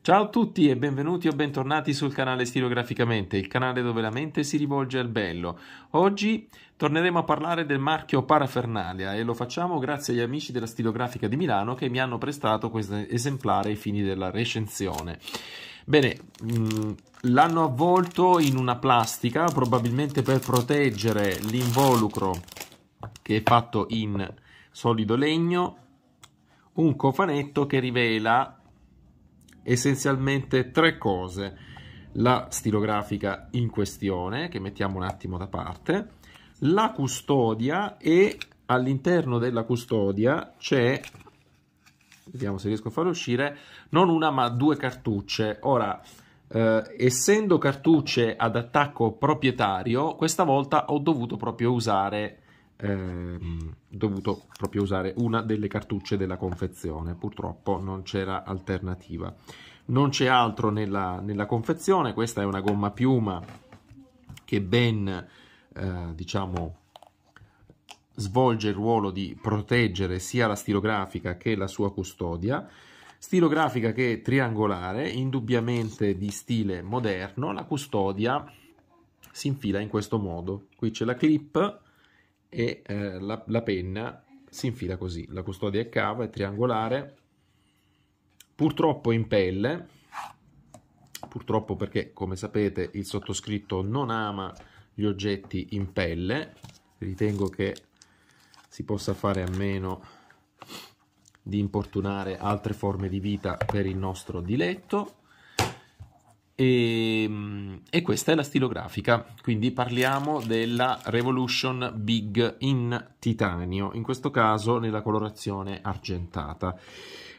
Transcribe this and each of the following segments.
Ciao a tutti e benvenuti o bentornati sul canale Stilograficamente, il canale dove la mente si rivolge al bello. Oggi torneremo a parlare del marchio Parafernalia e lo facciamo grazie agli amici della Stilografica di Milano che mi hanno prestato questo esemplare ai fini della recensione. Bene, mm, l'hanno avvolto in una plastica, probabilmente per proteggere l'involucro che è fatto in solido legno, un cofanetto che rivela essenzialmente tre cose. La stilografica in questione, che mettiamo un attimo da parte, la custodia e all'interno della custodia c'è vediamo se riesco a far uscire, non una ma due cartucce. Ora, eh, essendo cartucce ad attacco proprietario, questa volta ho dovuto proprio usare... Eh, dovuto proprio usare una delle cartucce della confezione purtroppo non c'era alternativa non c'è altro nella, nella, confezione questa è una gomma piuma che ben eh, diciamo svolge il ruolo di proteggere sia la stilografica che la sua custodia, stilografica che è triangolare, indubbiamente di stile moderno, la custodia si infila in questo modo. Qui c'è la clip e eh, la, la penna si infila così, la custodia è cava, è triangolare, purtroppo in pelle, purtroppo perché come sapete il sottoscritto non ama gli oggetti in pelle, ritengo che si possa fare a meno di importunare altre forme di vita per il nostro diletto. E, ehm, e, questa è la stilografica, quindi parliamo della Revolution Big in titanio, in questo caso nella colorazione argentata.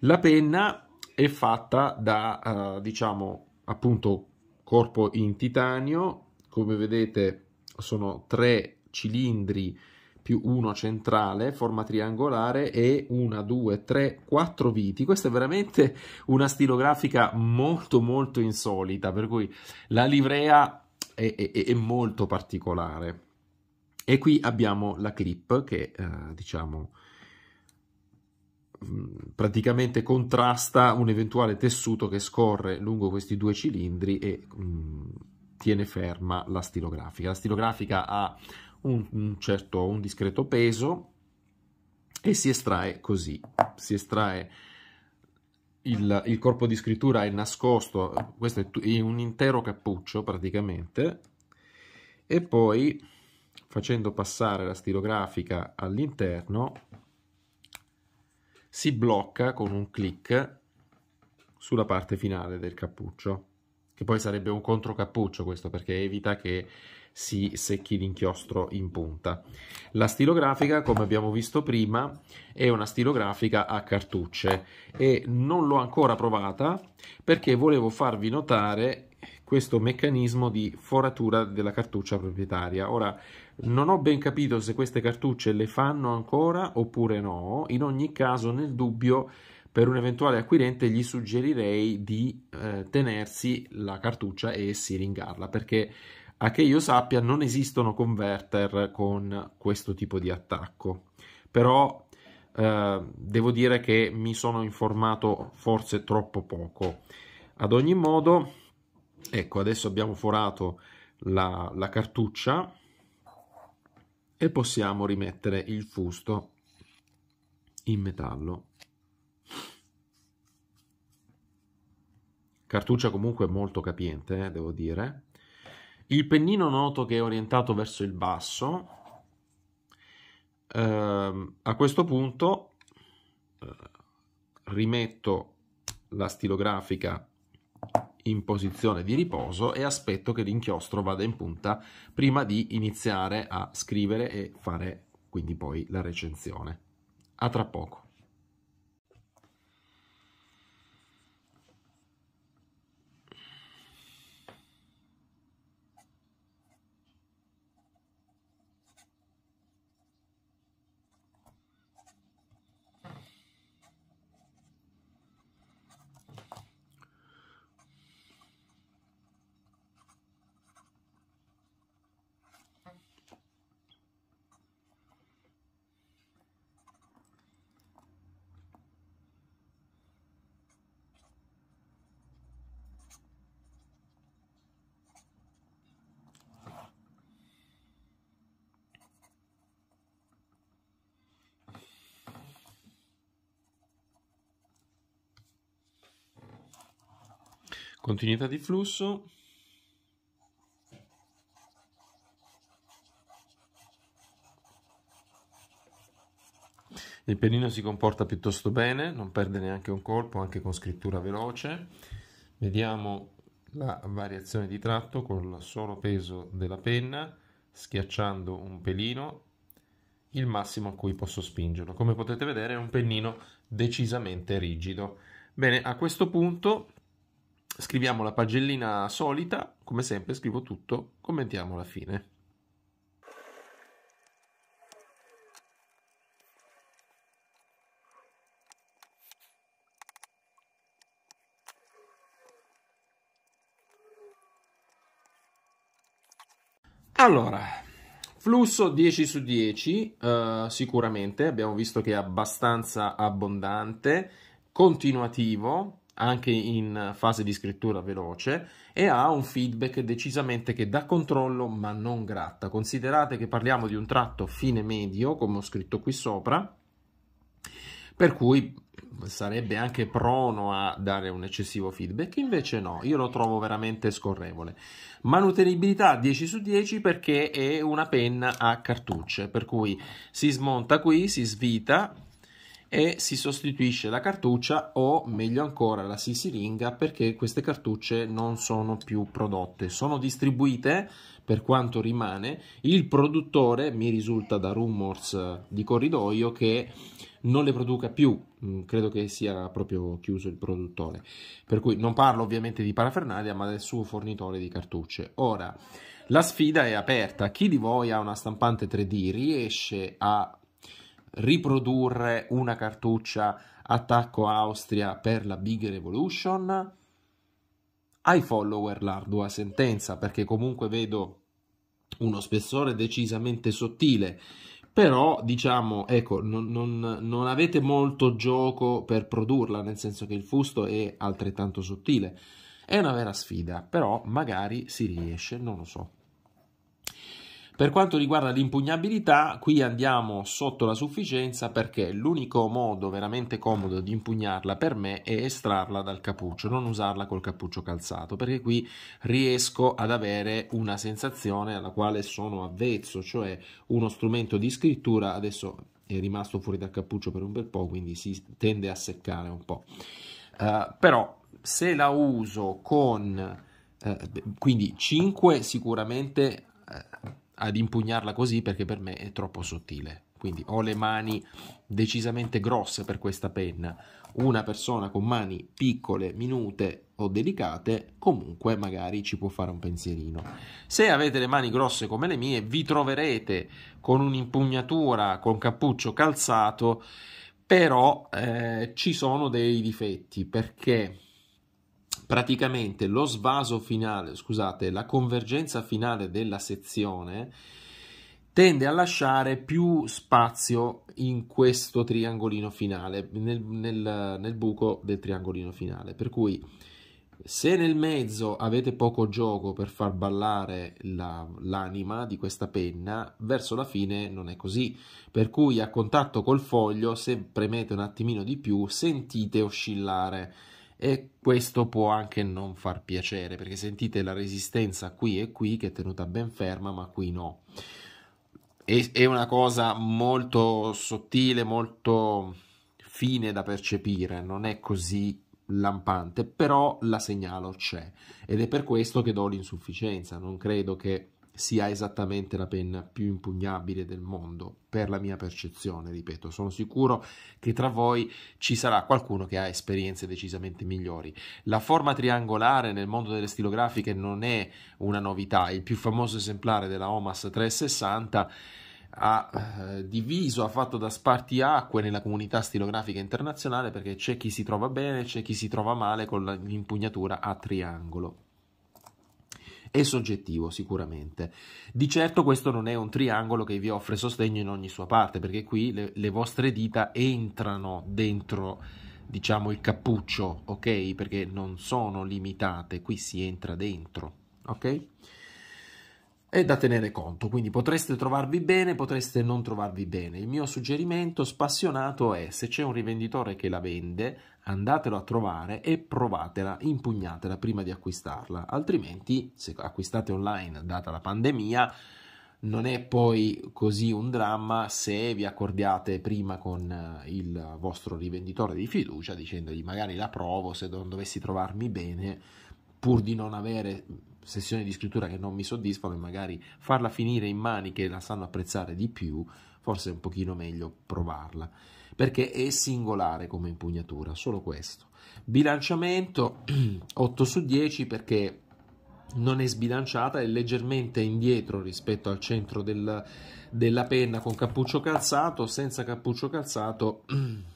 La penna è fatta da, eh, diciamo, appunto corpo in titanio, come vedete sono tre cilindri più 1 centrale, forma triangolare e 1, 2, 3, 4 viti. Questa è veramente una stilografica molto molto insolita, per cui la livrea è, è, è molto particolare. E qui abbiamo la clip che, eh, diciamo, mm, praticamente contrasta un eventuale tessuto che scorre lungo questi due cilindri e mh, mm, tiene ferma la stilografica. La stilografica ha un, un, certo, un discreto peso e si estrae così, si estrae il, il corpo di scrittura è nascosto, questo è, è un intero cappuccio praticamente, e poi facendo passare la stilografica all'interno si blocca con un clic sulla parte finale del cappuccio che poi sarebbe un controcappuccio questo perché evita che si secchi l'inchiostro in punta. La stilografica, come abbiamo visto prima, è una stilografica a cartucce e non l'ho ancora provata perché volevo farvi notare questo meccanismo di foratura della cartuccia proprietaria. Ora, non ho ben capito se queste cartucce le fanno ancora oppure no, in ogni caso nel dubbio per un eventuale acquirente gli suggerirei di eh, tenersi la cartuccia e siringarla perché a che io sappia non esistono converter con questo tipo di attacco, però eh, devo dire che mi sono informato forse troppo poco. Ad ogni modo, ecco, adesso abbiamo forato la, la cartuccia e possiamo rimettere il fusto in metallo. Cartuccia comunque molto capiente, eh, devo dire il pennino noto che è orientato verso il basso, eh, a questo punto eh, rimetto la stilografica in posizione di riposo e aspetto che l'inchiostro vada in punta prima di iniziare a scrivere e fare quindi poi la recensione. A tra poco. continuità di flusso il pennino si comporta piuttosto bene non perde neanche un colpo anche con scrittura veloce vediamo la variazione di tratto con il solo peso della penna schiacciando un pelino il massimo a cui posso spingerlo come potete vedere è un pennino decisamente rigido bene a questo punto scriviamo la pagellina solita, come sempre scrivo tutto, commentiamo la fine. Allora, flusso 10 su 10, eh, sicuramente abbiamo visto che è abbastanza abbondante, continuativo, anche in fase di scrittura veloce e ha un feedback decisamente che dà controllo ma non gratta. Considerate che parliamo di un tratto fine medio, come ho scritto qui sopra, per cui sarebbe anche prono a dare un eccessivo feedback, invece no, io lo trovo veramente scorrevole. Manutenibilità 10 su 10 perché è una penna a cartucce, per cui si smonta qui, si svita, e si sostituisce la cartuccia o meglio ancora la si siringa perché queste cartucce non sono più prodotte, sono distribuite per quanto rimane. Il produttore mi risulta da rumors di corridoio che non le produca più, mm, credo che sia proprio chiuso il produttore. Per cui non parlo ovviamente di parafernalia, ma del suo fornitore di cartucce. Ora, la sfida è aperta. Chi di voi ha una stampante 3D riesce a riprodurre una cartuccia attacco Austria per la Big Revolution. Ai follower l'ardua sentenza, perché comunque vedo uno spessore decisamente sottile, però diciamo, ecco, non, non, non avete molto gioco per produrla, nel senso che il fusto è altrettanto sottile. È una vera sfida, però magari si riesce, non lo so. Per quanto riguarda l'impugnabilità, qui andiamo sotto la sufficienza perché l'unico modo veramente comodo di impugnarla per me è estrarla dal cappuccio, non usarla col cappuccio calzato, perché qui riesco ad avere una sensazione alla quale sono avvezzo, cioè uno strumento di scrittura adesso è rimasto fuori dal cappuccio per un bel po', quindi si tende a seccare un po'. Uh, però se la uso con uh, quindi 5 sicuramente uh, ad impugnarla così perché per me è troppo sottile. Quindi ho le mani decisamente grosse per questa penna. Una persona con mani piccole, minute o delicate, comunque magari ci può fare un pensierino. Se avete le mani grosse come le mie, vi troverete con un'impugnatura con cappuccio calzato, però eh, ci sono dei difetti perché praticamente lo svaso finale, scusate, la convergenza finale della sezione tende a lasciare più spazio in questo triangolino finale, nel, nel, nel, buco del triangolino finale. Per cui se nel mezzo avete poco gioco per far ballare l'anima la, di questa penna, verso la fine non è così. Per cui a contatto col foglio, se premete un attimino di più, sentite oscillare e questo può anche non far piacere perché sentite la resistenza qui e qui che è tenuta ben ferma ma qui no e, è una cosa molto sottile molto fine da percepire non è così lampante però la segnalo c'è ed è per questo che do l'insufficienza non credo che sia esattamente la penna più impugnabile del mondo, per la mia percezione, ripeto, sono sicuro che tra voi ci sarà qualcuno che ha esperienze decisamente migliori. La forma triangolare nel mondo delle stilografiche non è una novità, il più famoso esemplare della Omas 360 ha eh, diviso, ha fatto da spartiacque nella comunità stilografica internazionale perché c'è chi si trova bene, c'è chi si trova male con l'impugnatura a triangolo e soggettivo sicuramente. Di certo questo non è un triangolo che vi offre sostegno in ogni sua parte, perché qui le, le vostre dita entrano dentro diciamo il cappuccio, ok? Perché non sono limitate, qui si entra dentro, ok? è da tenere conto, quindi potreste trovarvi bene, potreste non trovarvi bene. Il mio suggerimento spassionato è se c'è un rivenditore che la vende, andatelo a trovare e provatela, impugnatela prima di acquistarla, altrimenti se acquistate online data la pandemia non è poi così un dramma se vi accordiate prima con eh, il vostro rivenditore di fiducia dicendogli magari la provo se non dovessi trovarmi bene pur di non avere sessioni di scrittura che non mi soddisfano e magari farla finire in mani che la sanno apprezzare di più, forse è un pochino meglio provarla, perché è singolare come impugnatura, solo questo. Bilanciamento 8 su 10 perché non è sbilanciata, è leggermente indietro rispetto al centro del, della penna con cappuccio calzato, senza cappuccio calzato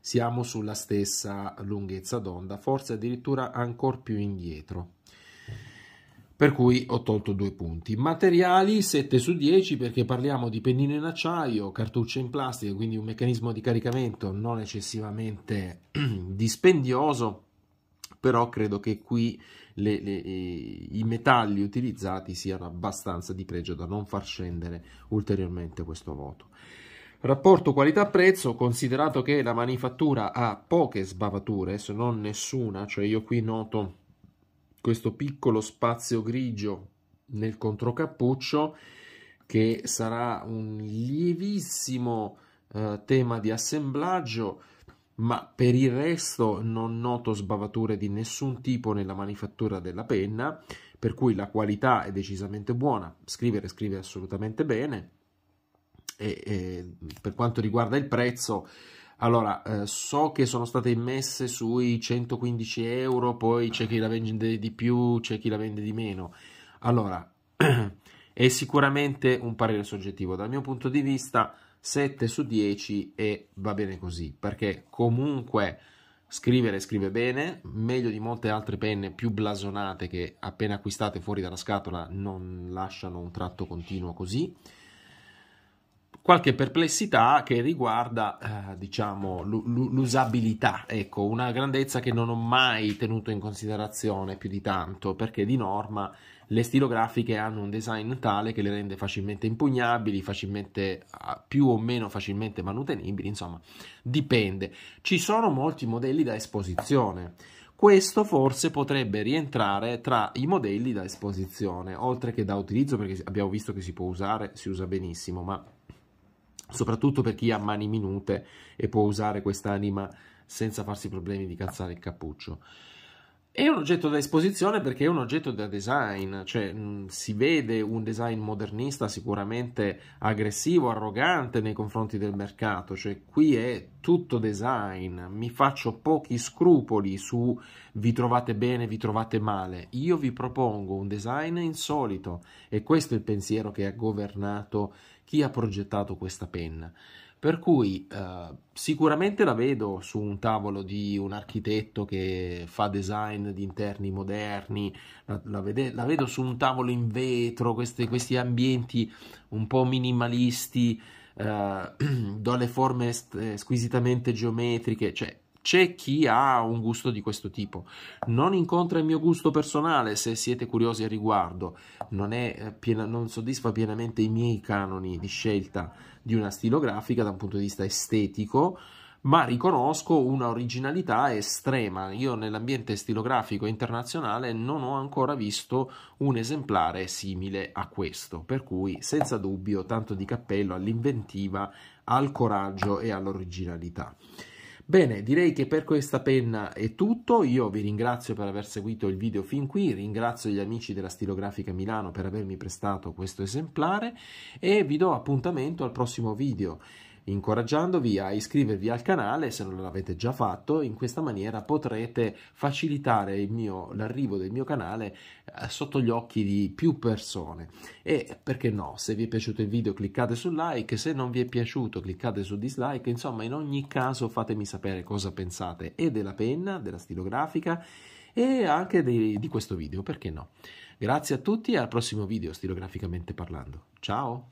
siamo sulla stessa lunghezza d'onda, forse addirittura ancora più indietro. Per cui ho tolto due punti. Materiali 7 su 10 perché parliamo di pennino in acciaio, cartucce in plastica, quindi un meccanismo di caricamento non eccessivamente dispendioso, però credo che qui le, le, eh, i metalli utilizzati siano abbastanza di pregio da non far scendere ulteriormente questo voto. Rapporto qualità-prezzo, considerato che la manifattura ha poche sbavature, se non nessuna, cioè io qui noto questo piccolo spazio grigio nel controcappuccio che sarà un lievissimo eh, tema di assemblaggio, ma per il resto non noto sbavature di nessun tipo nella manifattura della penna, per cui la qualità è decisamente buona, scrivere scrive assolutamente bene e, e, per quanto riguarda il prezzo, allora eh, so che sono state immesse sui 115 euro, poi c'è chi la vende di più, c'è chi la vende di meno. Allora, è sicuramente un parere soggettivo. Dal mio punto di vista, 7 su 10 e va bene così, perché comunque scrivere scrive bene, meglio di molte altre penne più blasonate che appena acquistate fuori dalla scatola non lasciano un tratto continuo così qualche perplessità che riguarda eh, diciamo, l- l'usabilità, ecco, una grandezza che non ho mai tenuto in considerazione più di tanto, perché di norma le stilografiche hanno un design tale che le rende facilmente impugnabili, facilmente, ah, più o meno facilmente manutenibili, insomma, dipende. Ci sono molti modelli da esposizione. Questo forse potrebbe rientrare tra i modelli da esposizione, oltre che da utilizzo, perché abbiamo visto che si può usare, si usa benissimo, ma soprattutto per chi ha mani minute e può usare quest'anima senza farsi problemi di calzare il cappuccio. È un oggetto da esposizione perché è un oggetto da design, cioè mh, mm, si vede un design modernista sicuramente aggressivo, arrogante nei confronti del mercato, cioè qui è tutto design, mi faccio pochi scrupoli su vi trovate bene, vi trovate male, io vi propongo un design insolito e questo è il pensiero che ha governato chi ha progettato questa penna. Per cui eh, sicuramente la vedo su un tavolo di un architetto che fa design di interni moderni, la, la, vede, la vedo su un tavolo in vetro, queste, questi ambienti un po' minimalisti, eh, dalle forme squisitamente geometriche, cioè c'è chi ha un gusto di questo tipo. Non incontra il mio gusto personale se siete curiosi al riguardo, non, eh, piena, non soddisfa pienamente i miei canoni di scelta di una stilografica da un punto di vista estetico, ma riconosco una originalità estrema. Io nell'ambiente stilografico internazionale non ho ancora visto un esemplare simile a questo, per cui senza dubbio tanto di cappello all'inventiva, al coraggio e all'originalità. Bene, direi che per questa penna è tutto, io vi ringrazio per aver seguito il video fin qui, ringrazio gli amici della Stilografica Milano per avermi prestato questo esemplare e vi do appuntamento al prossimo video incoraggiandovi a iscrivervi al canale se non l'avete già fatto, in questa maniera potrete facilitare mio, l'arrivo del mio canale eh, sotto gli occhi di più persone e perché no, se vi è piaciuto il video cliccate sul like, se non vi è piaciuto cliccate sul dislike, insomma in ogni caso fatemi sapere cosa pensate e della penna, della stilografica e anche di, di questo video, perché no. Grazie a tutti e al prossimo video stilograficamente parlando. Ciao!